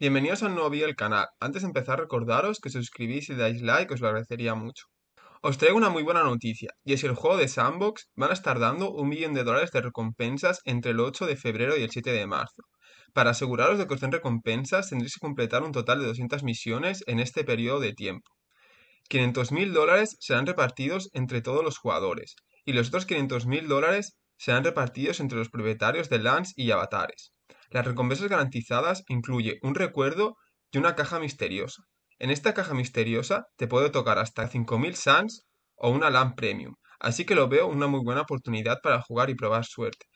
Bienvenidos a un nuevo vídeo del canal. Antes de empezar, recordaros que suscribís y dais like, os lo agradecería mucho. Os traigo una muy buena noticia, y es el juego de Sandbox van a estar dando un millón de dólares de recompensas entre el 8 de febrero y el 7 de marzo. Para aseguraros de que os den recompensas, tendréis que completar un total de 200 misiones en este periodo de tiempo. 500.000 dólares serán repartidos entre todos los jugadores, y los otros 500.000 dólares serán repartidos entre los propietarios de lands y avatares. Las recompensas garantizadas incluye un recuerdo y una caja misteriosa. En esta caja misteriosa te puede tocar hasta 5.000 Sans o una LAN Premium, así que lo veo una muy buena oportunidad para jugar y probar suerte.